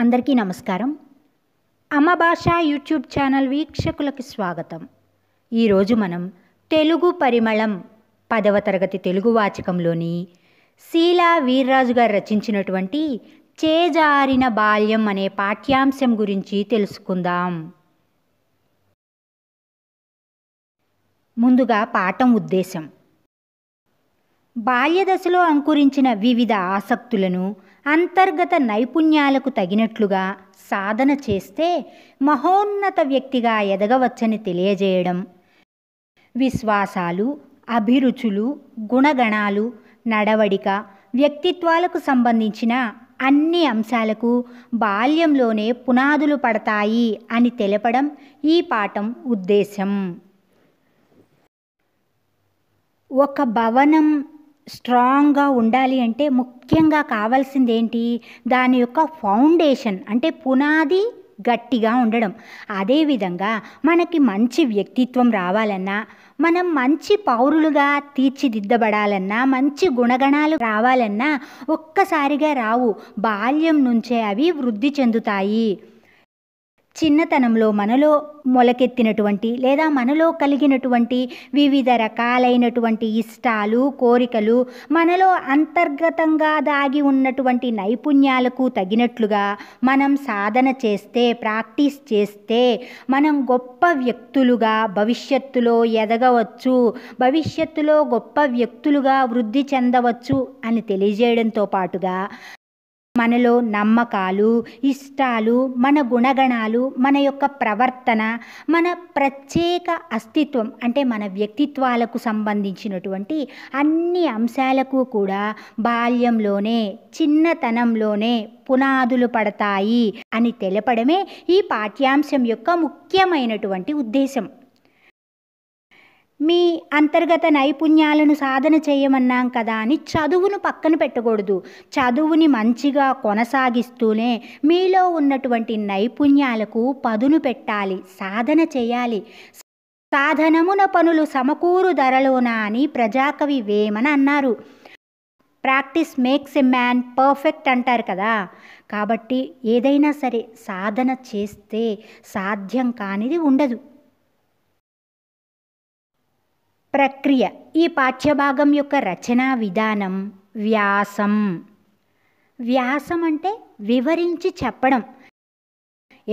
అందరికీ నమస్కారం అమ్మ భాష యూట్యూబ్ ఛానల్ వీక్షకులకు స్వాగతం ఈరోజు మనం తెలుగు పరిమళం పదవ తరగతి తెలుగు వాచకంలోని శీలా వీర్రాజు గారు రచించినటువంటి చేజారిన బాల్యం అనే పాఠ్యాంశం గురించి తెలుసుకుందాం ముందుగా పాఠం ఉద్దేశం బాల్యదశలో అంకురించిన వివిధ ఆసక్తులను అంతర్గత నైపుణ్యాలకు తగినట్లుగా సాధన చేస్తే మహోన్నత వ్యక్తిగా ఎదగవచ్చని తెలియజేయడం విశ్వాసాలు అభిరుచులు గుణగణాలు నడవడిక వ్యక్తిత్వాలకు సంబంధించిన అన్ని అంశాలకు బాల్యంలోనే పునాదులు పడతాయి అని తెలపడం ఈ పాఠం ఉద్దేశం ఒక భవనం స్ట్రాంగ్గా ఉండాలి అంటే ముఖ్యంగా కావాల్సింది ఏంటి దాని యొక్క ఫౌండేషన్ అంటే పునాది గట్టిగా ఉండడం అదేవిధంగా మనకి మంచి వ్యక్తిత్వం రావాలన్నా మనం మంచి పౌరులుగా తీర్చిదిద్దబడాలన్నా మంచి గుణగణాలు రావాలన్నా ఒక్కసారిగా రావు బాల్యం నుంచే అవి వృద్ధి చెందుతాయి చిన్నతనంలో మనలో మొలకెత్తినటువంటి లేదా మనలో కలిగినటువంటి వివిధ రకాలైనటువంటి ఇష్టాలు కోరికలు మనలో అంతర్గతంగా దాగి ఉన్నటువంటి నైపుణ్యాలకు తగినట్లుగా మనం సాధన చేస్తే ప్రాక్టీస్ చేస్తే మనం గొప్ప వ్యక్తులుగా భవిష్యత్తులో ఎదగవచ్చు భవిష్యత్తులో గొప్ప వ్యక్తులుగా వృద్ధి చెందవచ్చు అని తెలియజేయడంతో పాటుగా మనలో నమ్మకాలు ఇష్టాలు మన గుణగణాలు మన యొక్క ప్రవర్తన మన ప్రత్యేక అస్తిత్వం అంటే మన వ్యక్తిత్వాలకు సంబంధించినటువంటి అన్ని అంశాలకు కూడా బాల్యంలోనే చిన్నతనంలోనే పునాదులు పడతాయి అని తెలపడమే ఈ పాఠ్యాంశం యొక్క ముఖ్యమైనటువంటి ఉద్దేశం మీ అంతర్గత నైపుణ్యాలను సాధన చేయమన్నాం కదా అని చదువును పక్కన పెట్టకూడదు చదువుని మంచిగా కొనసాగిస్తూనే మీలో ఉన్నటువంటి నైపుణ్యాలకు పదును పెట్టాలి సాధన చేయాలి సాధనమున పనులు సమకూరు ధరలోన అని ప్రజాకవి వేమన అన్నారు practice makes a man perfect అంటారు కదా కాబట్టి ఏదైనా సరే సాధన చేస్తే సాధ్యం కానిది ఉండదు ప్రక్రియ ఈ పాఠ్యభాగం యొక్క రచనా విధానం వ్యాసం వ్యాసం అంటే వివరించి చెప్పడం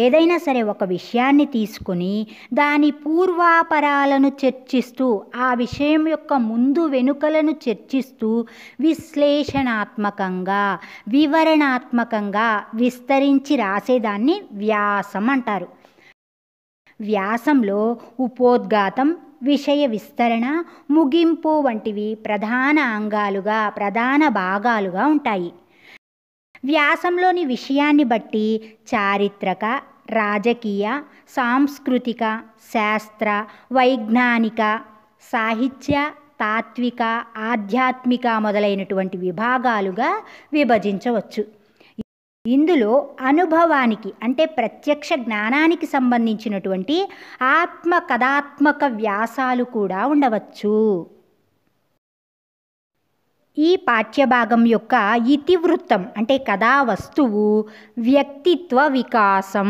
ఏదైనా సరే ఒక విషయాన్ని తీసుకుని దాని పూర్వాపరాలను చర్చిస్తూ ఆ విషయం యొక్క ముందు వెనుకలను చర్చిస్తూ విశ్లేషణాత్మకంగా వివరణాత్మకంగా విస్తరించి రాసేదాన్ని వ్యాసం అంటారు వ్యాసంలో ఉపోద్ఘాతం విషయ విస్తరణ ముగింపు వంటివి ప్రధాన అంగాలుగా ప్రధాన భాగాలుగా ఉంటాయి వ్యాసంలోని విషయాన్ని బట్టి చారిత్రక రాజకీయ సాంస్కృతిక శాస్త్ర వైజ్ఞానిక సాహిత్య తాత్విక ఆధ్యాత్మిక మొదలైనటువంటి విభాగాలుగా విభజించవచ్చు ఇందులో అనుభవానికి అంటే ప్రత్యక్ష జ్ఞానానికి సంబంధించినటువంటి ఆత్మ వ్యాసాలు కూడా ఉండవచ్చు ఈ పాఠ్యభాగం యొక్క ఇతివృత్తం అంటే కథా వస్తువు వ్యక్తిత్వ వికాసం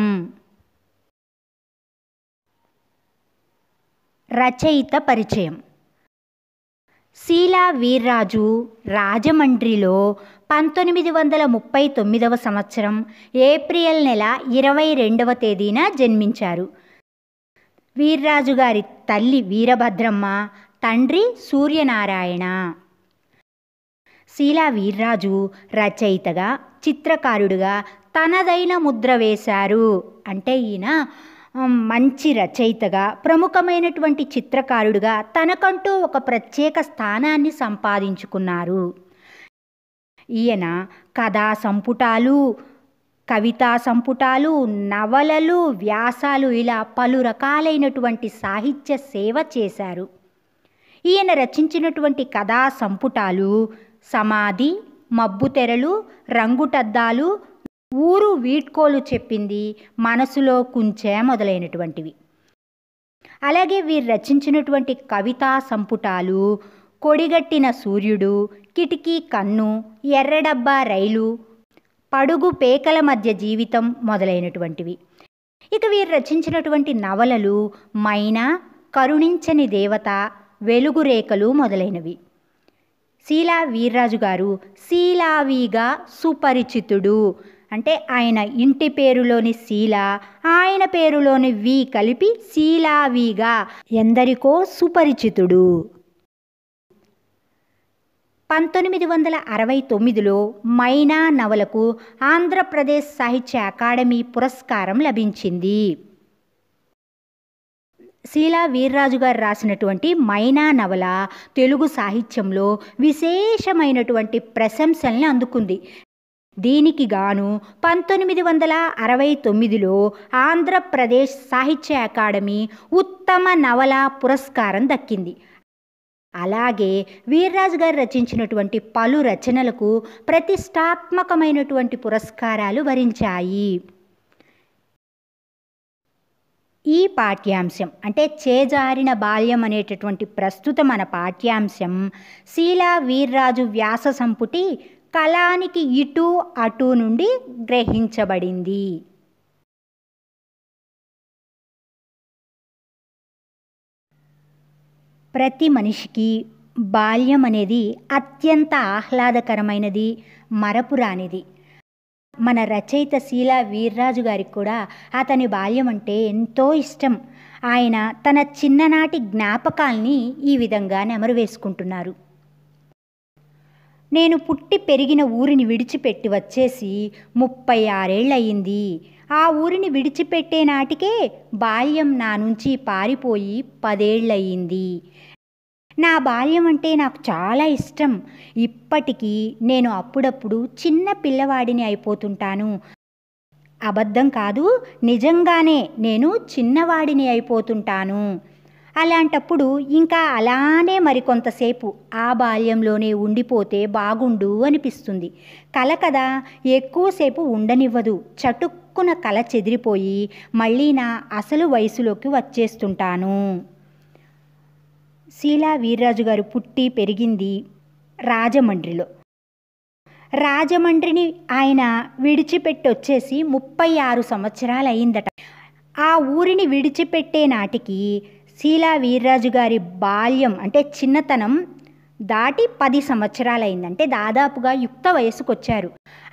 రచయిత పరిచయం శీలా వీర్రాజు రాజమండ్రిలో పంతొమ్మిది వందల ముప్పై తొమ్మిదవ సంవత్సరం ఏప్రిల్ నెల ఇరవై రెండవ తేదీన జన్మించారు వీర్రాజు గారి తల్లి వీరభద్రమ్మ తండ్రి సూర్యనారాయణ శీలా వీర్రాజు రచయితగా చిత్రకారుడుగా తనదైన ముద్ర వేశారు అంటే ఈయన మంచి రచయితగా ప్రముఖమైనటువంటి చిత్రకారుడుగా తనకంటూ ఒక ప్రత్యేక స్థానాన్ని సంపాదించుకున్నారు ఈయన కథా సంపుటాలు కవితా సంపుటాలు నవలలు వ్యాసాలు ఇలా పలు రకాలైనటువంటి సాహిత్య సేవ చేశారు ఈయన రచించినటువంటి కథా సంపుటాలు సమాధి మబ్బుతెరలు రంగుటద్దాలు ఊరు వీడ్కోలు చెప్పింది మనసులో కుంచే మొదలైనటువంటివి అలాగే వీరు రచించినటువంటి కవితా సంపుటాలు కొడిగట్టిన సూర్యుడు కిటికీ కన్ను ఎర్రడబ్బా రైలు పడుగు పేకల మధ్య జీవితం మొదలైనటువంటివి ఇక వీరు రచించినటువంటి నవలలు మైనా కరుణించని దేవత వెలుగురేఖలు మొదలైనవి శీలా వీర్రాజు గారు శీలావీగా సుపరిచితుడు అంటే ఆయన ఇంటి పేరులోని శీల ఆయన పేరులోని వి కలిపి శీలావీగా ఎందరికో సుపరిచితుడు పంతొమ్మిది వందల అరవై తొమ్మిదిలో మైనా నవలకు ఆంధ్రప్రదేశ్ సాహిత్య అకాడమీ పురస్కారం లభించింది శీలా వీర్రాజు గారు రాసినటువంటి మైనా నవల తెలుగు సాహిత్యంలో విశేషమైనటువంటి ప్రశంసల్ని అందుకుంది దీనికి గాను పంతొమ్మిది వందల అరవై తొమ్మిదిలో ఆంధ్రప్రదేశ్ సాహిత్య అకాడమీ ఉత్తమ నవల పురస్కారం దక్కింది అలాగే వీర్రాజు గారు రచించినటువంటి పలు రచనలకు ప్రతిష్టాత్మకమైనటువంటి పురస్కారాలు వరించాయి ఈ పాఠ్యాంశం అంటే చేజారిన బాల్యం అనేటటువంటి ప్రస్తుత మన పాఠ్యాంశం శీలా వీర్రాజు వ్యాస సంపుటి కళానికి ఇటు అటు నుండి గ్రహించబడింది ప్రతి మనిషికి బాల్యం అనేది అత్యంత ఆహ్లాదకరమైనది మరపురానిది మన రచయిత శీలా వీర్రాజు గారికి కూడా అతని బాల్యం అంటే ఎంతో ఇష్టం ఆయన తన చిన్ననాటి జ్ఞాపకాల్ని ఈ విధంగా నెమరు వేసుకుంటున్నారు నేను పుట్టి పెరిగిన ఊరిని విడిచిపెట్టి వచ్చేసి ముప్పై ఆరేళ్ళయింది ఆ ఊరిని విడిచిపెట్టే నాటికే బాల్యం నా నుంచి పారిపోయి పదేళ్ళయింది నా బాల్యం అంటే నాకు చాలా ఇష్టం ఇప్పటికీ నేను అప్పుడప్పుడు చిన్న పిల్లవాడిని అయిపోతుంటాను అబద్ధం కాదు నిజంగానే నేను చిన్నవాడిని అయిపోతుంటాను అలాంటప్పుడు ఇంకా అలానే మరికొంతసేపు ఆ బాల్యంలోనే ఉండిపోతే బాగుండు అనిపిస్తుంది కల కదా ఎక్కువసేపు ఉండనివ్వదు చటుక్కున కల చెదిరిపోయి మళ్ళీ నా అసలు వయసులోకి వచ్చేస్తుంటాను శీలా వీర్రాజు గారు పుట్టి పెరిగింది రాజమండ్రిలో రాజమండ్రిని ఆయన విడిచిపెట్టొచ్చేసి ముప్పై ఆరు సంవత్సరాలు అయిందట ఆ ఊరిని విడిచిపెట్టే నాటికి శీలా వీర్రాజు గారి బాల్యం అంటే చిన్నతనం దాటి పది సంవత్సరాలైందంటే దాదాపుగా యుక్త వయసుకు వచ్చారు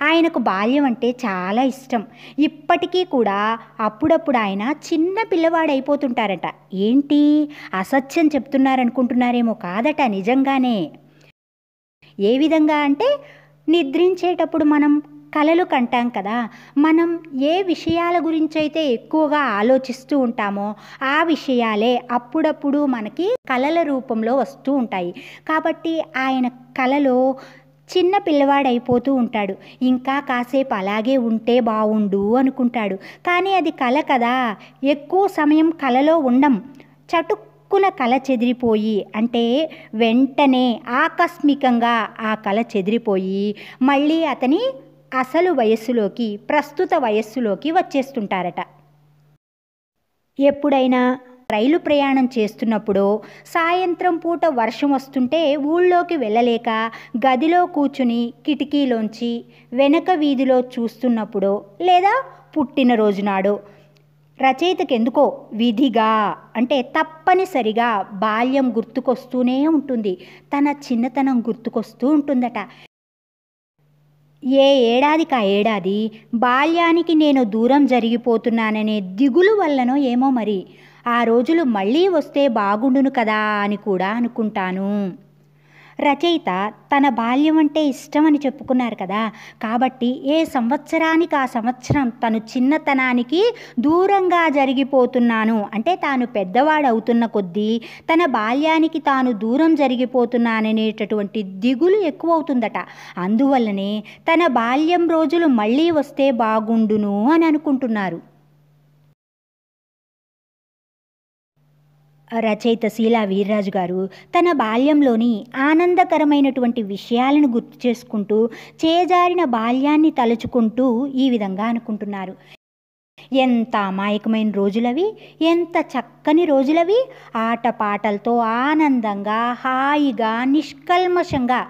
ఆయనకు బాల్యం అంటే చాలా ఇష్టం ఇప్పటికీ కూడా అప్పుడప్పుడు ఆయన చిన్న పిల్లవాడైపోతుంటారట ఏంటి అసత్యం చెప్తున్నారనుకుంటున్నారేమో కాదట నిజంగానే ఏ విధంగా అంటే నిద్రించేటప్పుడు మనం కలలు కంటాం కదా మనం ఏ విషయాల గురించైతే ఎక్కువగా ఆలోచిస్తూ ఉంటామో ఆ విషయాలే అప్పుడప్పుడు మనకి కలల రూపంలో వస్తూ ఉంటాయి కాబట్టి ఆయన కలలో చిన్న పిల్లవాడైపోతూ ఉంటాడు ఇంకా కాసేపు అలాగే ఉంటే బాగుండు అనుకుంటాడు కానీ అది కల కదా ఎక్కువ సమయం కలలో ఉండం చటు చుక్కున కళ చెదిరిపోయి అంటే వెంటనే ఆకస్మికంగా ఆ కళ చెదిరిపోయి మళ్ళీ అతని అసలు వయస్సులోకి ప్రస్తుత వయస్సులోకి వచ్చేస్తుంటారట ఎప్పుడైనా రైలు ప్రయాణం చేస్తున్నప్పుడు సాయంత్రం పూట వర్షం వస్తుంటే ఊళ్ళోకి వెళ్ళలేక గదిలో కూర్చుని కిటికీలోంచి వెనక వీధిలో చూస్తున్నప్పుడు లేదా పుట్టినరోజు రచయితకెందుకో విధిగా అంటే తప్పనిసరిగా బాల్యం గుర్తుకొస్తూనే ఉంటుంది తన చిన్నతనం గుర్తుకొస్తూ ఉంటుందట ఏ ఏడాదికి ఆ ఏడాది బాల్యానికి నేను దూరం జరిగిపోతున్నాననే దిగులు వల్లనో ఏమో మరి ఆ రోజులు మళ్ళీ వస్తే బాగుండును కదా అని కూడా అనుకుంటాను రచయిత తన బాల్యం అంటే ఇష్టమని చెప్పుకున్నారు కదా కాబట్టి ఏ సంవత్సరానికి ఆ సంవత్సరం తను చిన్నతనానికి దూరంగా జరిగిపోతున్నాను అంటే తాను పెద్దవాడవుతున్న కొద్దీ తన బాల్యానికి తాను దూరం జరిగిపోతున్నాననేటటువంటి దిగులు ఎక్కువవుతుందట అందువల్లనే తన బాల్యం రోజులు మళ్ళీ వస్తే బాగుండును అని అనుకుంటున్నారు రచయిత శీలా వీర్రాజు గారు తన బాల్యంలోని ఆనందకరమైనటువంటి విషయాలను గుర్తు చేసుకుంటూ చేజారిన బాల్యాన్ని తలుచుకుంటూ ఈ విధంగా అనుకుంటున్నారు ఎంత అమాయకమైన రోజులవి ఎంత చక్కని రోజులవి ఆటపాటలతో ఆనందంగా హాయిగా నిష్కల్మషంగా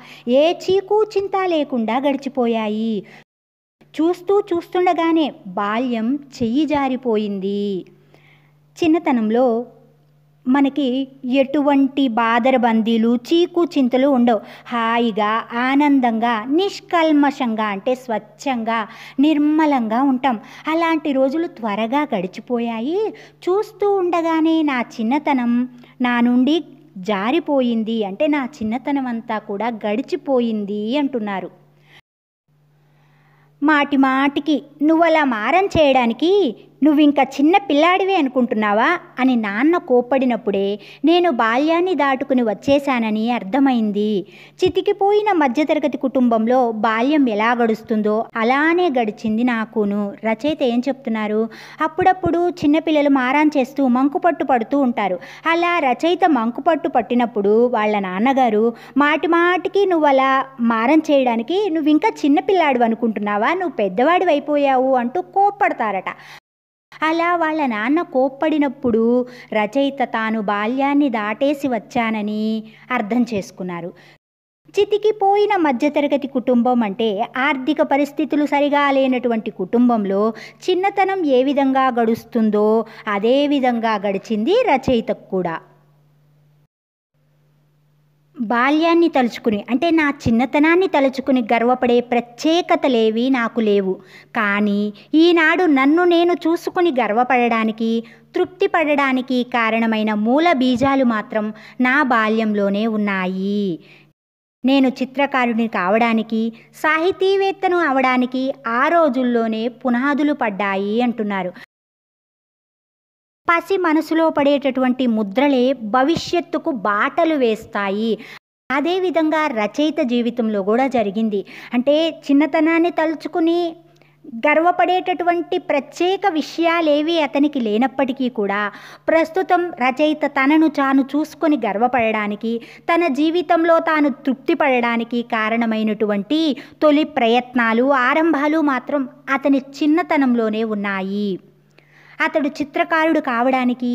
ఏ చీకు చింత లేకుండా గడిచిపోయాయి చూస్తూ చూస్తుండగానే బాల్యం చెయ్యి జారిపోయింది చిన్నతనంలో మనకి ఎటువంటి బాదరబందీలు చీకు చింతలు ఉండవు హాయిగా ఆనందంగా నిష్కల్మషంగా అంటే స్వచ్ఛంగా నిర్మలంగా ఉంటాం అలాంటి రోజులు త్వరగా గడిచిపోయాయి చూస్తూ ఉండగానే నా చిన్నతనం నా నుండి జారిపోయింది అంటే నా చిన్నతనం అంతా కూడా గడిచిపోయింది అంటున్నారు మాటి మాటికి నువ్వలా మారం చేయడానికి నువ్వు ఇంకా చిన్న పిల్లాడివి అనుకుంటున్నావా అని నాన్న కోప్పడినప్పుడే నేను బాల్యాన్ని దాటుకుని వచ్చేశానని అర్థమైంది చితికిపోయిన మధ్యతరగతి కుటుంబంలో బాల్యం ఎలా గడుస్తుందో అలానే గడిచింది నాకును రచయిత ఏం చెప్తున్నారు అప్పుడప్పుడు చిన్నపిల్లలు మారాన్ చేస్తూ మంకుపట్టు పడుతూ ఉంటారు అలా రచయిత మంకుపట్టు పట్టినప్పుడు వాళ్ళ నాన్నగారు మాటి మాటికి నువ్వు అలా మారం చేయడానికి నువ్వు ఇంకా చిన్నపిల్లాడు అనుకుంటున్నావా నువ్వు పెద్దవాడివైపోయావు అయిపోయావు అంటూ కోప్పడతారట అలా వాళ్ళ నాన్న కోప్పడినప్పుడు రచయిత తాను బాల్యాన్ని దాటేసి వచ్చానని అర్థం చేసుకున్నారు చితికిపోయిన మధ్యతరగతి కుటుంబం అంటే ఆర్థిక పరిస్థితులు సరిగా లేనటువంటి కుటుంబంలో చిన్నతనం ఏ విధంగా గడుస్తుందో అదే విధంగా గడిచింది రచయితకు కూడా బాల్యాన్ని తలుచుకుని అంటే నా చిన్నతనాన్ని తలుచుకుని గర్వపడే ప్రత్యేకతలేవి నాకు లేవు కానీ ఈనాడు నన్ను నేను చూసుకుని గర్వపడడానికి తృప్తి పడడానికి కారణమైన మూల బీజాలు మాత్రం నా బాల్యంలోనే ఉన్నాయి నేను చిత్రకారుడిని కావడానికి సాహితీవేత్తను అవడానికి ఆ రోజుల్లోనే పునాదులు పడ్డాయి అంటున్నారు పసి మనసులో పడేటటువంటి ముద్రలే భవిష్యత్తుకు బాటలు వేస్తాయి అదేవిధంగా రచయిత జీవితంలో కూడా జరిగింది అంటే చిన్నతనాన్ని తలుచుకుని గర్వపడేటటువంటి ప్రత్యేక విషయాలేవి అతనికి లేనప్పటికీ కూడా ప్రస్తుతం రచయిత తనను తాను చూసుకొని గర్వపడడానికి తన జీవితంలో తాను తృప్తి పడడానికి కారణమైనటువంటి తొలి ప్రయత్నాలు ఆరంభాలు మాత్రం అతని చిన్నతనంలోనే ఉన్నాయి అతడు చిత్రకారుడు కావడానికి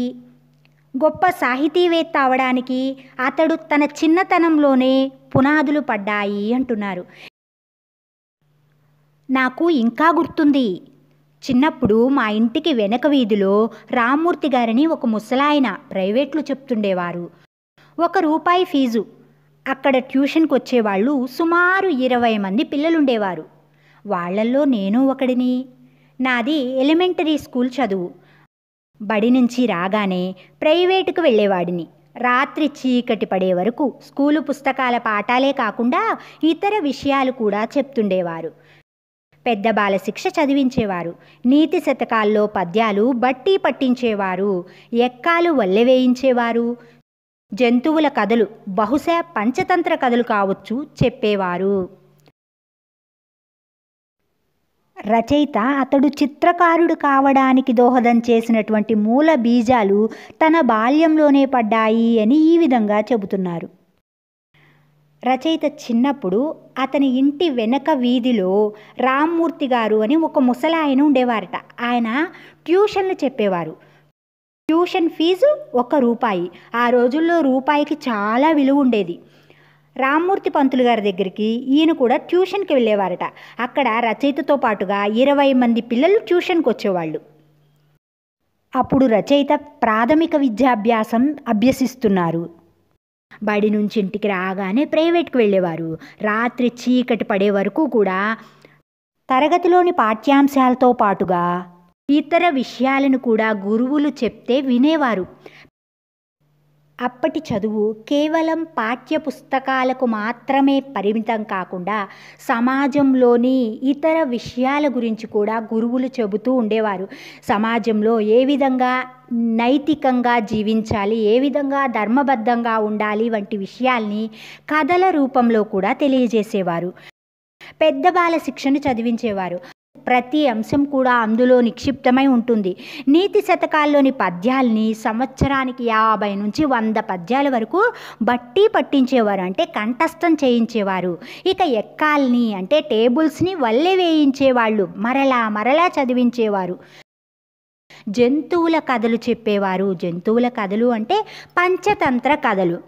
గొప్ప సాహితీవేత్త అవడానికి అతడు తన చిన్నతనంలోనే పునాదులు పడ్డాయి అంటున్నారు నాకు ఇంకా గుర్తుంది చిన్నప్పుడు మా ఇంటికి వెనక వీధిలో రామ్మూర్తి గారని ఒక ముసలాయన ప్రైవేట్లు చెప్తుండేవారు ఒక రూపాయి ఫీజు అక్కడ ట్యూషన్కి వచ్చేవాళ్ళు సుమారు ఇరవై మంది పిల్లలుండేవారు వాళ్లల్లో నేను ఒకడిని నాది ఎలిమెంటరీ స్కూల్ చదువు బడి నుంచి రాగానే ప్రైవేటుకు వెళ్ళేవాడిని రాత్రి చీకటి పడే వరకు స్కూలు పుస్తకాల పాఠాలే కాకుండా ఇతర విషయాలు కూడా చెప్తుండేవారు పెద్ద బాల శిక్ష చదివించేవారు నీతి శతకాల్లో పద్యాలు బట్టి పట్టించేవారు ఎక్కాలు వల్లెవేయించేవారు జంతువుల కథలు బహుశా పంచతంత్ర కథలు కావచ్చు చెప్పేవారు రచయిత అతడు చిత్రకారుడు కావడానికి దోహదం చేసినటువంటి మూల బీజాలు తన బాల్యంలోనే పడ్డాయి అని ఈ విధంగా చెబుతున్నారు రచయిత చిన్నప్పుడు అతని ఇంటి వెనక వీధిలో రామ్మూర్తి గారు అని ఒక ముసలాయన ఉండేవారట ఆయన ట్యూషన్లు చెప్పేవారు ట్యూషన్ ఫీజు ఒక రూపాయి ఆ రోజుల్లో రూపాయికి చాలా విలువ ఉండేది రామ్మూర్తి పంతులు గారి దగ్గరికి ఈయన కూడా ట్యూషన్కి వెళ్ళేవారట అక్కడ రచయితతో పాటుగా ఇరవై మంది పిల్లలు ట్యూషన్కి వచ్చేవాళ్ళు అప్పుడు రచయిత ప్రాథమిక విద్యాభ్యాసం అభ్యసిస్తున్నారు బడి నుంచి ఇంటికి రాగానే ప్రైవేట్కి వెళ్ళేవారు రాత్రి చీకటి పడే వరకు కూడా తరగతిలోని పాఠ్యాంశాలతో పాటుగా ఇతర విషయాలను కూడా గురువులు చెప్తే వినేవారు అప్పటి చదువు కేవలం పాఠ్యపుస్తకాలకు మాత్రమే పరిమితం కాకుండా సమాజంలోని ఇతర విషయాల గురించి కూడా గురువులు చెబుతూ ఉండేవారు సమాజంలో ఏ విధంగా నైతికంగా జీవించాలి ఏ విధంగా ధర్మబద్ధంగా ఉండాలి వంటి విషయాల్ని కథల రూపంలో కూడా తెలియజేసేవారు పెద్ద బాల శిక్షణ చదివించేవారు ప్రతి అంశం కూడా అందులో నిక్షిప్తమై ఉంటుంది నీతి శతకాల్లోని పద్యాల్ని సంవత్సరానికి యాభై నుంచి వంద పద్యాల వరకు బట్టి పట్టించేవారు అంటే కంఠస్థం చేయించేవారు ఇక ఎక్కాల్ని అంటే టేబుల్స్ని వల్లే వేయించేవాళ్ళు మరలా మరలా చదివించేవారు జంతువుల కథలు చెప్పేవారు జంతువుల కథలు అంటే పంచతంత్ర కథలు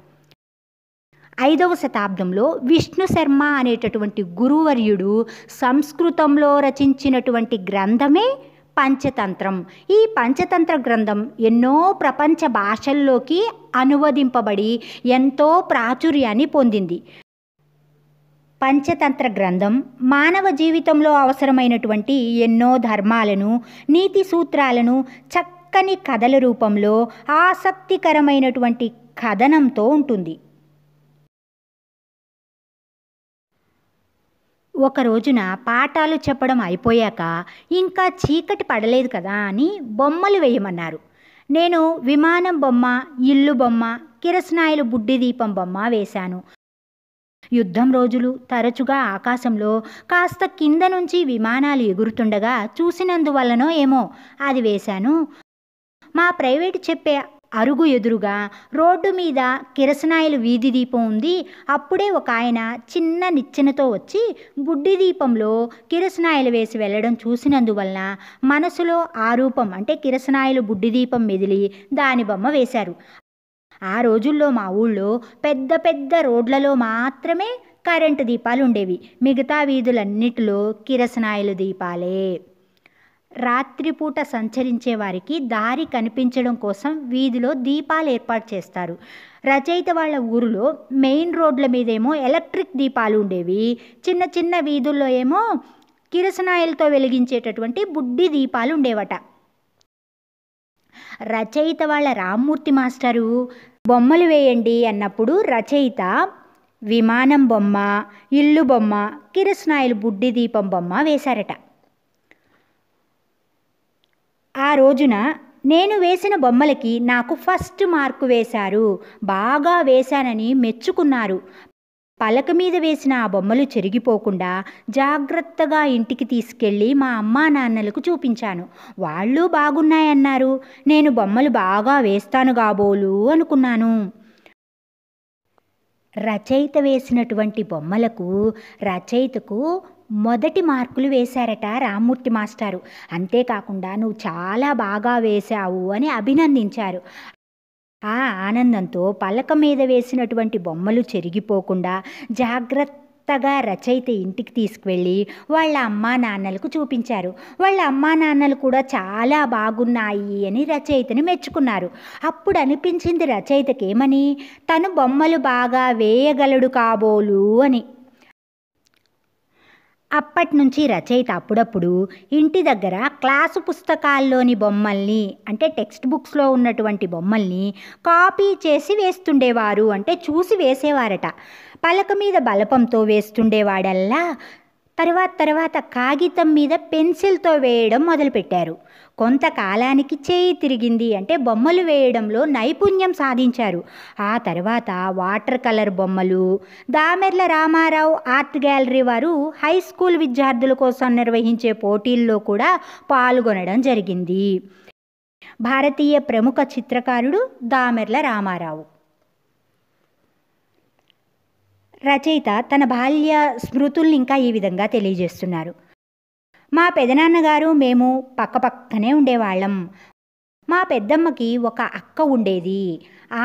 ఐదవ శతాబ్దంలో విష్ణు శర్మ అనేటటువంటి గురువర్యుడు సంస్కృతంలో రచించినటువంటి గ్రంథమే పంచతంత్రం ఈ పంచతంత్ర గ్రంథం ఎన్నో ప్రపంచ భాషల్లోకి అనువదింపబడి ఎంతో ప్రాచుర్యాన్ని పొందింది పంచతంత్ర గ్రంథం మానవ జీవితంలో అవసరమైనటువంటి ఎన్నో ధర్మాలను నీతి సూత్రాలను చక్కని కథల రూపంలో ఆసక్తికరమైనటువంటి కథనంతో ఉంటుంది ఒక రోజున పాఠాలు చెప్పడం అయిపోయాక ఇంకా చీకటి పడలేదు కదా అని బొమ్మలు వేయమన్నారు నేను విమానం బొమ్మ ఇల్లు బొమ్మ కిరసనాయిల బుడ్డి దీపం బొమ్మ వేశాను యుద్ధం రోజులు తరచుగా ఆకాశంలో కాస్త కింద నుంచి విమానాలు ఎగురుతుండగా చూసినందువల్లనో ఏమో అది వేశాను మా ప్రైవేట్ చెప్పే అరుగు ఎదురుగా రోడ్డు మీద కిరసనాయిల వీధి దీపం ఉంది అప్పుడే ఒక ఆయన చిన్న నిచ్చెనతో వచ్చి బుడ్డి దీపంలో కిరసనాయిలు వేసి వెళ్ళడం చూసినందువలన మనసులో ఆ రూపం అంటే కిరసనాయిలు బుడ్డి దీపం మెదిలి దాని బొమ్మ వేశారు ఆ రోజుల్లో మా ఊళ్ళో పెద్ద పెద్ద రోడ్లలో మాత్రమే కరెంటు దీపాలు ఉండేవి మిగతా వీధులన్నిటిలో కిరసనాయిలు దీపాలే రాత్రిపూట సంచరించే వారికి దారి కనిపించడం కోసం వీధిలో దీపాలు ఏర్పాటు చేస్తారు రచయిత వాళ్ళ ఊరిలో మెయిన్ రోడ్ల మీదేమో ఎలక్ట్రిక్ దీపాలు ఉండేవి చిన్న చిన్న వీధుల్లో ఏమో కిరసనాయలతో వెలిగించేటటువంటి బుడ్డి దీపాలు ఉండేవట రచయిత వాళ్ళ రామ్మూర్తి మాస్టరు బొమ్మలు వేయండి అన్నప్పుడు రచయిత విమానం బొమ్మ ఇల్లు బొమ్మ కిరసనాయలు బుడ్డి దీపం బొమ్మ వేశారట ఆ రోజున నేను వేసిన బొమ్మలకి నాకు ఫస్ట్ మార్కు వేశారు బాగా వేశానని మెచ్చుకున్నారు పలక మీద వేసిన ఆ బొమ్మలు చెరిగిపోకుండా జాగ్రత్తగా ఇంటికి తీసుకెళ్ళి మా అమ్మా నాన్నలకు చూపించాను వాళ్ళు బాగున్నాయన్నారు నేను బొమ్మలు బాగా వేస్తాను కాబోలు అనుకున్నాను రచయిత వేసినటువంటి బొమ్మలకు రచయితకు మొదటి మార్కులు వేశారట రామ్మూర్తి మాస్టారు అంతేకాకుండా నువ్వు చాలా బాగా వేశావు అని అభినందించారు ఆ ఆనందంతో పలక మీద వేసినటువంటి బొమ్మలు చెరిగిపోకుండా జాగ్రత్త రచయిత ఇంటికి తీసుకువెళ్ళి వాళ్ళ అమ్మా నాన్నలకు చూపించారు వాళ్ళ అమ్మా నాన్నలు కూడా చాలా బాగున్నాయి అని రచయితను మెచ్చుకున్నారు అప్పుడు అనిపించింది రచయితకేమని తను బొమ్మలు బాగా వేయగలడు కాబోలు అని అప్పటినుంచి రచయిత అప్పుడప్పుడు ఇంటి దగ్గర క్లాసు పుస్తకాల్లోని బొమ్మల్ని అంటే టెక్స్ట్ బుక్స్లో ఉన్నటువంటి బొమ్మల్ని కాపీ చేసి వేస్తుండేవారు అంటే చూసి వేసేవారట పలక మీద బలపంతో వేస్తుండేవాడల్లా తర్వాత తర్వాత కాగితం మీద పెన్సిల్తో వేయడం మొదలుపెట్టారు కొంతకాలానికి చేయి తిరిగింది అంటే బొమ్మలు వేయడంలో నైపుణ్యం సాధించారు ఆ తర్వాత వాటర్ కలర్ బొమ్మలు దామెర్ల రామారావు ఆర్ట్ గ్యాలరీ వారు హై స్కూల్ విద్యార్థుల కోసం నిర్వహించే పోటీల్లో కూడా పాల్గొనడం జరిగింది భారతీయ ప్రముఖ చిత్రకారుడు దామెర్ల రామారావు రచయిత తన బాల్య స్మృతుల్ని ఇంకా ఈ విధంగా తెలియజేస్తున్నారు మా పెదనాన్నగారు మేము పక్కపక్కనే ఉండేవాళ్ళం మా పెద్దమ్మకి ఒక అక్క ఉండేది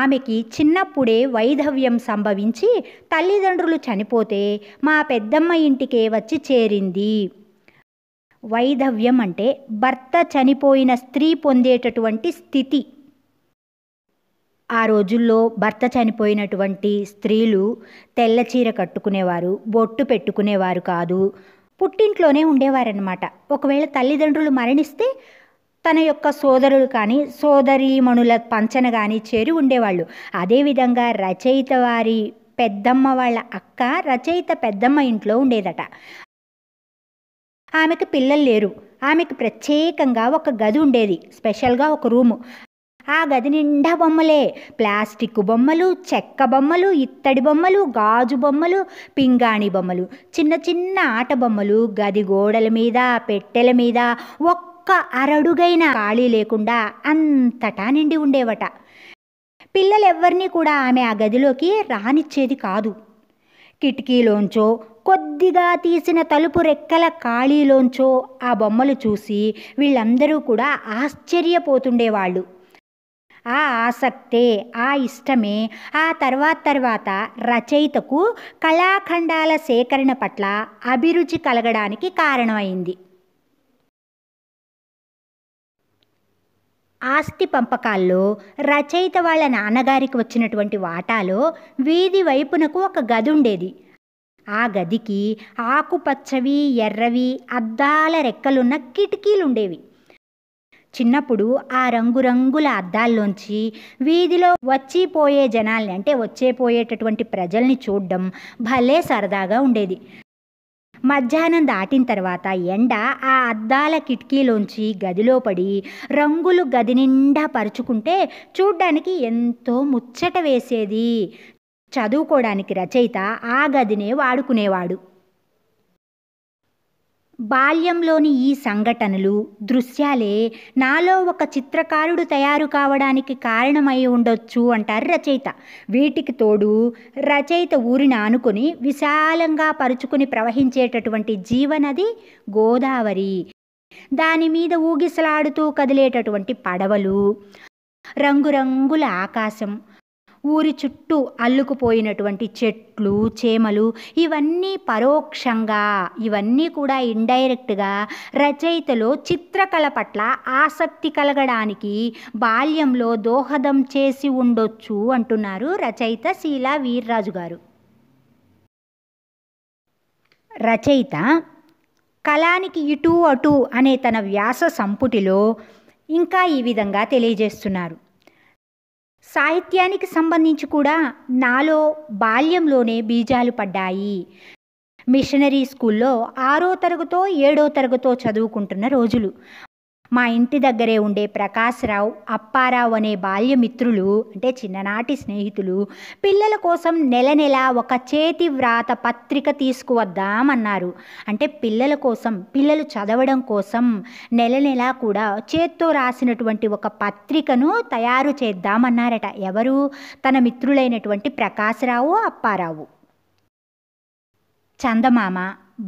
ఆమెకి చిన్నప్పుడే వైధవ్యం సంభవించి తల్లిదండ్రులు చనిపోతే మా పెద్దమ్మ ఇంటికే వచ్చి చేరింది వైధవ్యం అంటే భర్త చనిపోయిన స్త్రీ పొందేటటువంటి స్థితి ఆ రోజుల్లో భర్త చనిపోయినటువంటి స్త్రీలు తెల్లచీర కట్టుకునేవారు బొట్టు పెట్టుకునేవారు కాదు పుట్టింట్లోనే ఉండేవారనమాట ఒకవేళ తల్లిదండ్రులు మరణిస్తే తన యొక్క సోదరులు కానీ సోదరీమణుల పంచన కానీ చేరి ఉండేవాళ్ళు అదేవిధంగా రచయిత వారి పెద్దమ్మ వాళ్ళ అక్క రచయిత పెద్దమ్మ ఇంట్లో ఉండేదట ఆమెకు పిల్లలు లేరు ఆమెకు ప్రత్యేకంగా ఒక గది ఉండేది స్పెషల్గా ఒక రూము ఆ గది నిండా బొమ్మలే ప్లాస్టిక్ బొమ్మలు చెక్క బొమ్మలు ఇత్తడి బొమ్మలు గాజు బొమ్మలు పింగాణి బొమ్మలు చిన్న చిన్న ఆట బొమ్మలు గది గోడల మీద పెట్టెల మీద ఒక్క అరడుగైన ఖాళీ లేకుండా అంతటా నిండి ఉండేవట పిల్లలెవ్వరినీ కూడా ఆమె ఆ గదిలోకి రానిచ్చేది కాదు కిటికీలోంచో కొద్దిగా తీసిన తలుపు రెక్కల ఖాళీలోంచో ఆ బొమ్మలు చూసి వీళ్ళందరూ కూడా ఆశ్చర్యపోతుండేవాళ్ళు ఆ ఆసక్తే ఆ ఇష్టమే ఆ తర్వాత తర్వాత రచయితకు కళాఖండాల సేకరణ పట్ల అభిరుచి కలగడానికి కారణమైంది ఆస్తి పంపకాల్లో రచయిత వాళ్ళ నాన్నగారికి వచ్చినటువంటి వాటాలో వీధి వైపునకు ఒక గది ఉండేది ఆ గదికి ఆకుపచ్చవి ఎర్రవి అద్దాల రెక్కలున్న కిటికీలుండేవి చిన్నప్పుడు ఆ రంగురంగుల అద్దాల్లోంచి వీధిలో వచ్చిపోయే జనాల్ని అంటే వచ్చే పోయేటటువంటి ప్రజల్ని చూడడం భలే సరదాగా ఉండేది మధ్యాహ్నం దాటిన తర్వాత ఎండ ఆ అద్దాల కిటికీలోంచి గదిలో పడి రంగులు గది నిండా పరుచుకుంటే చూడ్డానికి ఎంతో ముచ్చట వేసేది చదువుకోవడానికి రచయిత ఆ గదినే వాడుకునేవాడు బాల్యంలోని ఈ సంఘటనలు దృశ్యాలే నాలో ఒక చిత్రకారుడు తయారు కావడానికి కారణమై ఉండొచ్చు అంటారు రచయిత వీటికి తోడు రచయిత ఊరిని ఆనుకొని విశాలంగా పరుచుకుని ప్రవహించేటటువంటి జీవనది గోదావరి దాని మీద ఊగిసలాడుతూ కదిలేటటువంటి పడవలు రంగురంగుల ఆకాశం ఊరి చుట్టూ అల్లుకుపోయినటువంటి చెట్లు చేమలు ఇవన్నీ పరోక్షంగా ఇవన్నీ కూడా ఇండైరెక్ట్గా రచయితలో చిత్రకళ పట్ల ఆసక్తి కలగడానికి బాల్యంలో దోహదం చేసి ఉండొచ్చు అంటున్నారు రచయిత శీలా వీర్రాజు గారు రచయిత కళానికి ఇటు అటు అనే తన వ్యాస సంపుటిలో ఇంకా ఈ విధంగా తెలియజేస్తున్నారు సాహిత్యానికి సంబంధించి కూడా నాలో బాల్యంలోనే బీజాలు పడ్డాయి మిషనరీ స్కూల్లో ఆరో తరగతో ఏడో తరగతో చదువుకుంటున్న రోజులు మా ఇంటి దగ్గరే ఉండే ప్రకాశ్రావు అప్పారావు అనే బాల్యమిత్రులు అంటే చిన్ననాటి స్నేహితులు పిల్లల కోసం నెల నెల ఒక చేతి వ్రాత పత్రిక తీసుకువద్దామన్నారు అంటే పిల్లల కోసం పిల్లలు చదవడం కోసం నెల నెల కూడా చేత్తో రాసినటువంటి ఒక పత్రికను తయారు చేద్దామన్నారట ఎవరు తన మిత్రులైనటువంటి ప్రకాశ్రావు అప్పారావు చందమామ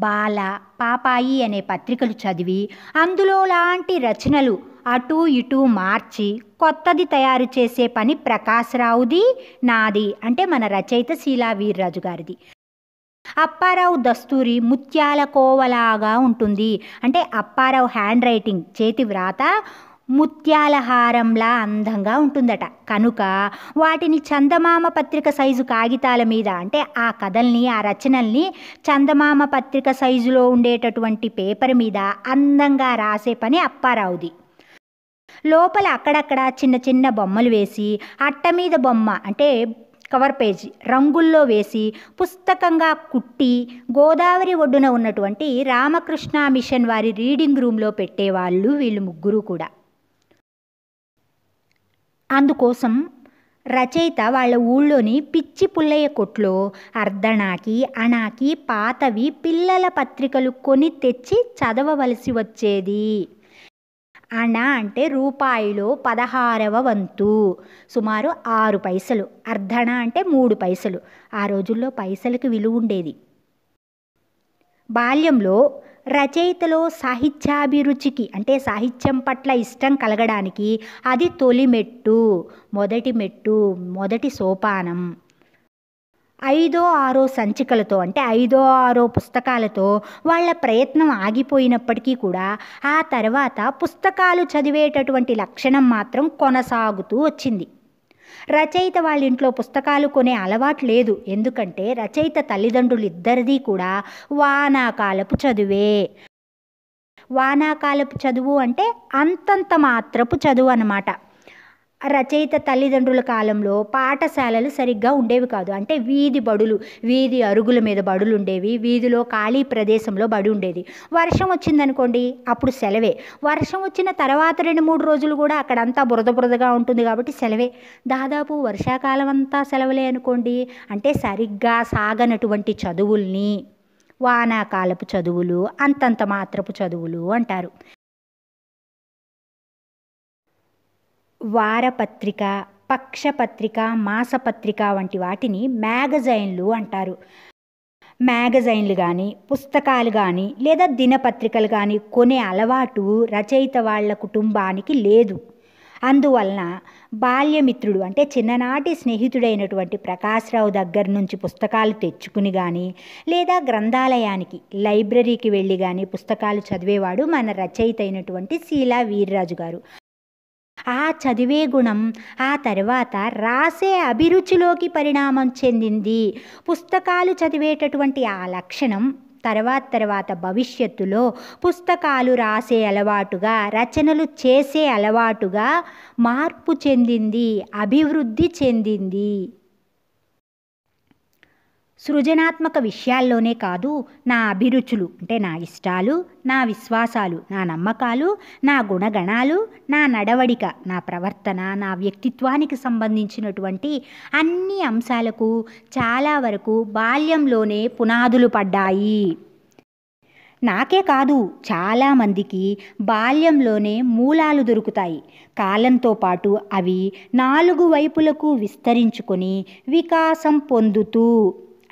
బాల పాపాయి అనే పత్రికలు చదివి అందులో లాంటి రచనలు అటు ఇటు మార్చి కొత్తది తయారు చేసే పని ప్రకాశ్రావుది నాది అంటే మన రచయిత శీలా వీర్రాజు గారిది అప్పారావు దస్తూరి ముత్యాల కోవలాగా ఉంటుంది అంటే అప్పారావు హ్యాండ్ రైటింగ్ చేతి వ్రాత ముత్యాల హారంలా అందంగా ఉంటుందట కనుక వాటిని చందమామ పత్రిక సైజు కాగితాల మీద అంటే ఆ కథల్ని ఆ రచనల్ని చందమామ పత్రిక సైజులో ఉండేటటువంటి పేపర్ మీద అందంగా రాసే పని అప్పారావుది లోపల అక్కడక్కడ చిన్న చిన్న బొమ్మలు వేసి అట్ట మీద బొమ్మ అంటే కవర్ పేజ్ రంగుల్లో వేసి పుస్తకంగా కుట్టి గోదావరి ఒడ్డున ఉన్నటువంటి రామకృష్ణ మిషన్ వారి రీడింగ్ రూమ్లో పెట్టేవాళ్ళు వీళ్ళు ముగ్గురు కూడా అందుకోసం రచయిత వాళ్ళ ఊళ్ళోని పిచ్చి పుల్లయ్య కొట్లో అర్ధనాకి అనాకి పాతవి పిల్లల పత్రికలు కొని తెచ్చి చదవవలసి వచ్చేది అణ అంటే రూపాయిలో పదహారవ వంతు సుమారు ఆరు పైసలు అర్ధన అంటే మూడు పైసలు ఆ రోజుల్లో పైసలకు విలువ ఉండేది బాల్యంలో రచయితలో సాహిత్యాభిరుచికి అంటే సాహిత్యం పట్ల ఇష్టం కలగడానికి అది తొలి మెట్టు మొదటి మెట్టు మొదటి సోపానం ఐదో ఆరో సంచికలతో అంటే ఐదో ఆరో పుస్తకాలతో వాళ్ళ ప్రయత్నం ఆగిపోయినప్పటికీ కూడా ఆ తర్వాత పుస్తకాలు చదివేటటువంటి లక్షణం మాత్రం కొనసాగుతూ వచ్చింది రచయిత వాళ్ళ ఇంట్లో పుస్తకాలు కొనే అలవాటు లేదు ఎందుకంటే రచయిత తల్లిదండ్రులు ఇద్దరిది కూడా వానాకాలపు చదువే వానాకాలపు చదువు అంటే అంతంత మాత్రపు చదువు అన్నమాట రచయిత తల్లిదండ్రుల కాలంలో పాఠశాలలు సరిగ్గా ఉండేవి కాదు అంటే వీధి బడులు వీధి అరుగుల మీద బడులు ఉండేవి వీధిలో ఖాళీ ప్రదేశంలో బడి ఉండేది వర్షం వచ్చిందనుకోండి అప్పుడు సెలవే వర్షం వచ్చిన తర్వాత రెండు మూడు రోజులు కూడా అక్కడంతా బురద బురదగా ఉంటుంది కాబట్టి సెలవే దాదాపు వర్షాకాలం అంతా సెలవులే అనుకోండి అంటే సరిగ్గా సాగనటువంటి చదువుల్ని వానాకాలపు చదువులు అంతంత మాత్రపు చదువులు అంటారు వారపత్రిక పక్షపత్రిక మాసపత్రిక వంటి వాటిని మ్యాగజైన్లు అంటారు మ్యాగజైన్లు కానీ పుస్తకాలు కానీ లేదా దినపత్రికలు కానీ కొనే అలవాటు రచయిత వాళ్ళ కుటుంబానికి లేదు అందువలన బాల్యమిత్రుడు అంటే చిన్ననాటి స్నేహితుడైనటువంటి ప్రకాశ్రావు దగ్గర నుంచి పుస్తకాలు తెచ్చుకుని కానీ లేదా గ్రంథాలయానికి లైబ్రరీకి వెళ్ళి కానీ పుస్తకాలు చదివేవాడు మన రచయిత అయినటువంటి శీలా వీర్రాజు గారు ఆ చదివే గుణం ఆ తర్వాత రాసే అభిరుచిలోకి పరిణామం చెందింది పుస్తకాలు చదివేటటువంటి ఆ లక్షణం తర్వాత తర్వాత భవిష్యత్తులో పుస్తకాలు రాసే అలవాటుగా రచనలు చేసే అలవాటుగా మార్పు చెందింది అభివృద్ధి చెందింది సృజనాత్మక విషయాల్లోనే కాదు నా అభిరుచులు అంటే నా ఇష్టాలు నా విశ్వాసాలు నా నమ్మకాలు నా గుణగణాలు నా నడవడిక నా ప్రవర్తన నా వ్యక్తిత్వానికి సంబంధించినటువంటి అన్ని అంశాలకు చాలా వరకు బాల్యంలోనే పునాదులు పడ్డాయి నాకే కాదు చాలామందికి బాల్యంలోనే మూలాలు దొరుకుతాయి కాలంతో పాటు అవి నాలుగు వైపులకు విస్తరించుకొని వికాసం పొందుతూ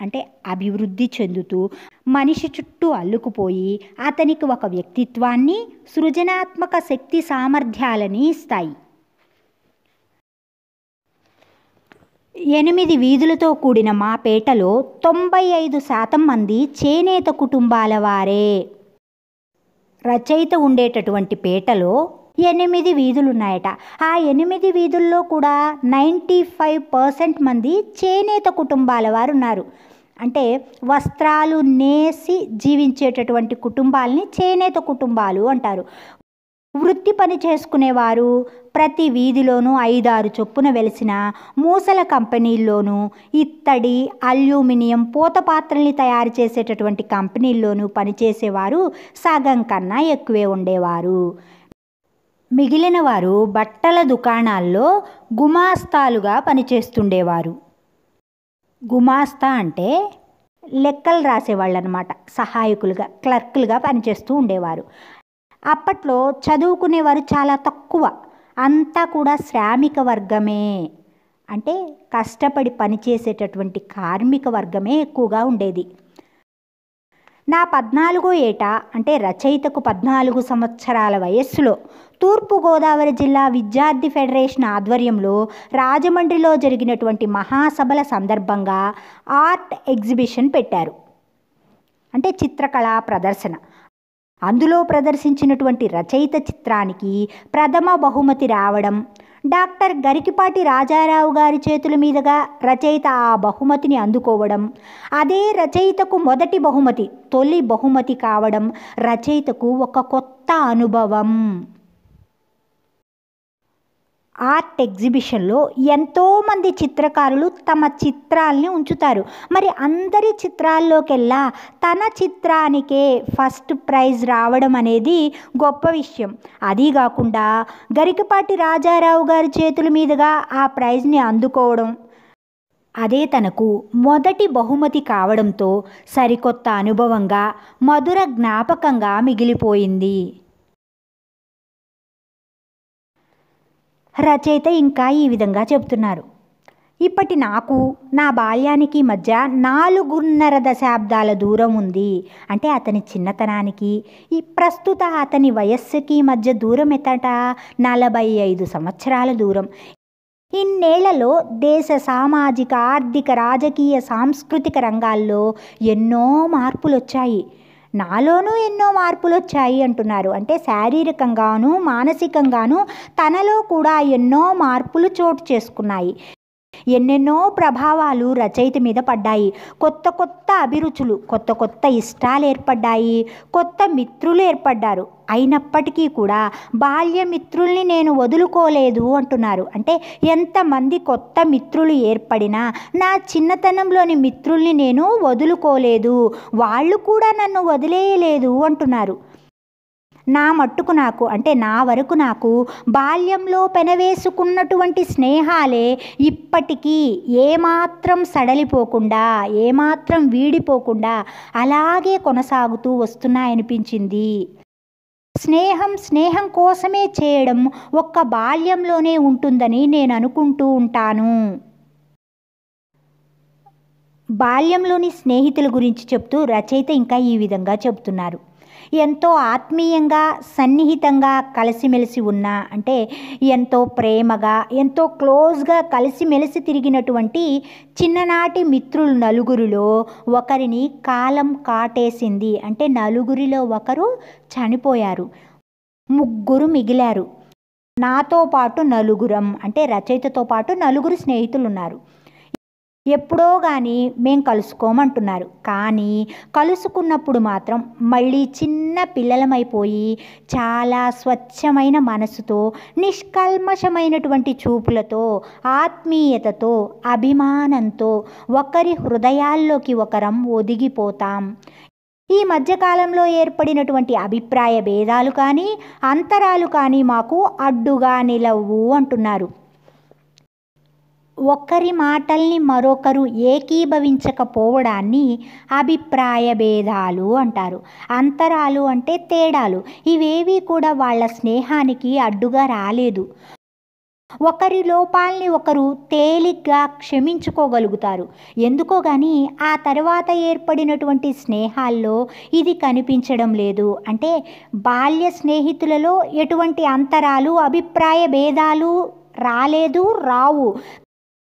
అంటే అభివృద్ధి చెందుతూ మనిషి చుట్టూ అల్లుకుపోయి అతనికి ఒక వ్యక్తిత్వాన్ని సృజనాత్మక శక్తి సామర్థ్యాలని ఇస్తాయి ఎనిమిది వీధులతో కూడిన మా పేటలో తొంభై ఐదు శాతం మంది చేనేత కుటుంబాల వారే రచయిత ఉండేటటువంటి పేటలో ఎనిమిది వీధులున్నాయట ఆ ఎనిమిది వీధుల్లో కూడా నైంటీ ఫైవ్ పర్సెంట్ మంది చేనేత కుటుంబాల వారు ఉన్నారు అంటే వస్త్రాలు నేసి జీవించేటటువంటి కుటుంబాలని చేనేత కుటుంబాలు అంటారు వృత్తి పని చేసుకునేవారు ప్రతి వీధిలోనూ ఐదారు చొప్పున వెలిసిన మూసల కంపెనీల్లోనూ ఇత్తడి అల్యూమినియం పూత పాత్రల్ని తయారు చేసేటటువంటి కంపెనీల్లోనూ పనిచేసేవారు సగం కన్నా ఎక్కువే ఉండేవారు మిగిలిన వారు బట్టల దుకాణాల్లో గుమాస్తాలుగా పనిచేస్తుండేవారు గుమాస్తా అంటే లెక్కలు రాసేవాళ్ళు అనమాట సహాయకులుగా క్లర్కులుగా పనిచేస్తూ ఉండేవారు అప్పట్లో చదువుకునేవారు చాలా తక్కువ అంతా కూడా శ్రామిక వర్గమే అంటే కష్టపడి పనిచేసేటటువంటి కార్మిక వర్గమే ఎక్కువగా ఉండేది నా పద్నాలుగో ఏట అంటే రచయితకు పద్నాలుగు సంవత్సరాల వయస్సులో తూర్పుగోదావరి జిల్లా విద్యార్థి ఫెడరేషన్ ఆధ్వర్యంలో రాజమండ్రిలో జరిగినటువంటి మహాసభల సందర్భంగా ఆర్ట్ ఎగ్జిబిషన్ పెట్టారు అంటే చిత్రకళా ప్రదర్శన అందులో ప్రదర్శించినటువంటి రచయిత చిత్రానికి ప్రథమ బహుమతి రావడం డాక్టర్ గరికిపాటి రాజారావు గారి చేతుల మీదుగా రచయిత ఆ బహుమతిని అందుకోవడం అదే రచయితకు మొదటి బహుమతి తొలి బహుమతి కావడం రచయితకు ఒక కొత్త అనుభవం ఆర్ట్ ఎగ్జిబిషన్లో ఎంతోమంది చిత్రకారులు తమ చిత్రాల్ని ఉంచుతారు మరి అందరి చిత్రాల్లోకెల్లా తన చిత్రానికే ఫస్ట్ ప్రైజ్ రావడం అనేది గొప్ప విషయం అదీ కాకుండా గరికపాటి రాజారావు గారి చేతుల మీదుగా ఆ ప్రైజ్ని అందుకోవడం అదే తనకు మొదటి బహుమతి కావడంతో సరికొత్త అనుభవంగా మధుర జ్ఞాపకంగా మిగిలిపోయింది రచయిత ఇంకా ఈ విధంగా చెబుతున్నారు ఇప్పటి నాకు నా బాల్యానికి మధ్య నాలుగున్నర దశాబ్దాల దూరం ఉంది అంటే అతని చిన్నతనానికి ఈ ప్రస్తుత అతని వయస్సుకి మధ్య దూరం ఎత్తట నలభై ఐదు సంవత్సరాల దూరం ఇన్నేళ్లలో దేశ సామాజిక ఆర్థిక రాజకీయ సాంస్కృతిక రంగాల్లో ఎన్నో మార్పులు వచ్చాయి నాలోనూ ఎన్నో మార్పులు వచ్చాయి అంటున్నారు అంటే శారీరకంగాను మానసికంగాను తనలో కూడా ఎన్నో మార్పులు చోటు చేసుకున్నాయి ఎన్నెన్నో ప్రభావాలు రచయిత మీద పడ్డాయి కొత్త కొత్త అభిరుచులు కొత్త కొత్త ఇష్టాలు ఏర్పడ్డాయి కొత్త మిత్రులు ఏర్పడ్డారు అయినప్పటికీ కూడా బాల్య మిత్రుల్ని నేను వదులుకోలేదు అంటున్నారు అంటే ఎంతమంది కొత్త మిత్రులు ఏర్పడినా నా చిన్నతనంలోని మిత్రుల్ని నేను వదులుకోలేదు వాళ్ళు కూడా నన్ను వదిలేయలేదు అంటున్నారు నా మట్టుకు నాకు అంటే నా వరకు నాకు బాల్యంలో పెనవేసుకున్నటువంటి స్నేహాలే ఇప్పటికీ ఏమాత్రం సడలిపోకుండా ఏమాత్రం వీడిపోకుండా అలాగే కొనసాగుతూ వస్తున్నాయనిపించింది స్నేహం స్నేహం కోసమే చేయడం ఒక్క బాల్యంలోనే ఉంటుందని నేను అనుకుంటూ ఉంటాను బాల్యంలోని స్నేహితుల గురించి చెప్తూ రచయిత ఇంకా ఈ విధంగా చెబుతున్నారు ఎంతో ఆత్మీయంగా సన్నిహితంగా కలిసిమెలిసి ఉన్న అంటే ఎంతో ప్రేమగా ఎంతో క్లోజ్గా కలిసిమెలిసి తిరిగినటువంటి చిన్ననాటి మిత్రులు నలుగురిలో ఒకరిని కాలం కాటేసింది అంటే నలుగురిలో ఒకరు చనిపోయారు ముగ్గురు మిగిలారు నాతో పాటు నలుగురం అంటే రచయితతో పాటు నలుగురు స్నేహితులు ఉన్నారు ఎప్పుడో కానీ మేము కలుసుకోమంటున్నారు కానీ కలుసుకున్నప్పుడు మాత్రం మళ్ళీ చిన్న పిల్లలమైపోయి చాలా స్వచ్ఛమైన మనసుతో నిష్కల్మషమైనటువంటి చూపులతో ఆత్మీయతతో అభిమానంతో ఒకరి హృదయాల్లోకి ఒకరం ఒదిగిపోతాం ఈ మధ్యకాలంలో ఏర్పడినటువంటి అభిప్రాయ భేదాలు కానీ అంతరాలు కానీ మాకు అడ్డుగా నిలవు అంటున్నారు ఒకరి మాటల్ని మరొకరు ఏకీభవించకపోవడాన్ని అభిప్రాయ భేదాలు అంటారు అంతరాలు అంటే తేడాలు ఇవేవి కూడా వాళ్ళ స్నేహానికి అడ్డుగా రాలేదు ఒకరి లోపాల్ని ఒకరు తేలిగ్గా క్షమించుకోగలుగుతారు ఎందుకో కానీ ఆ తర్వాత ఏర్పడినటువంటి స్నేహాల్లో ఇది కనిపించడం లేదు అంటే బాల్య స్నేహితులలో ఎటువంటి అంతరాలు అభిప్రాయ భేదాలు రాలేదు రావు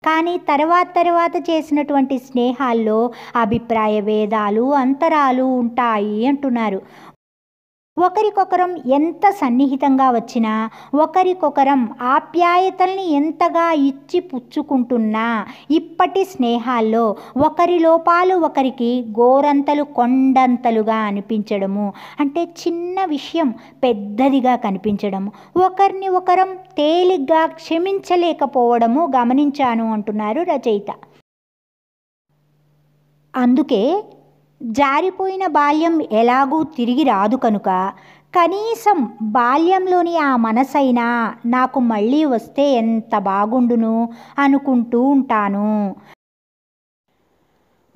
కానీ తర్వాత తర్వాత చేసినటువంటి స్నేహాల్లో అభిప్రాయ భేదాలు అంతరాలు ఉంటాయి అంటున్నారు ఒకరికొకరం ఎంత సన్నిహితంగా వచ్చినా ఒకరికొకరం ఆప్యాయతల్ని ఎంతగా ఇచ్చి పుచ్చుకుంటున్నా ఇప్పటి స్నేహాల్లో ఒకరి లోపాలు ఒకరికి గోరంతలు కొండంతలుగా అనిపించడము అంటే చిన్న విషయం పెద్దదిగా కనిపించడము ఒకరిని ఒకరం తేలిగ్గా క్షమించలేకపోవడము గమనించాను అంటున్నారు రచయిత అందుకే జారిపోయిన బాల్యం ఎలాగూ తిరిగి రాదు కనుక కనీసం బాల్యంలోని ఆ మనసైనా నాకు మళ్ళీ వస్తే ఎంత బాగుండును అనుకుంటూ ఉంటాను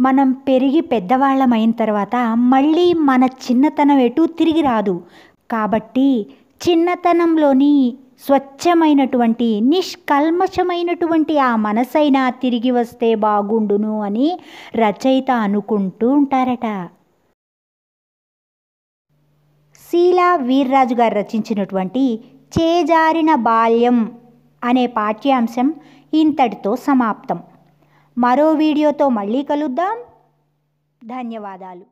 మనం పెరిగి పెద్దవాళ్ళమైన తర్వాత మళ్ళీ మన చిన్నతనం ఎటు తిరిగి రాదు కాబట్టి చిన్నతనంలోని స్వచ్ఛమైనటువంటి నిష్కల్మషమైనటువంటి ఆ మనసైనా తిరిగి వస్తే బాగుండును అని రచయిత అనుకుంటూ ఉంటారట శీలా వీర్రాజు గారు రచించినటువంటి చేజారిన బాల్యం అనే పాఠ్యాంశం ఇంతటితో సమాప్తం మరో వీడియోతో మళ్ళీ కలుద్దాం ధన్యవాదాలు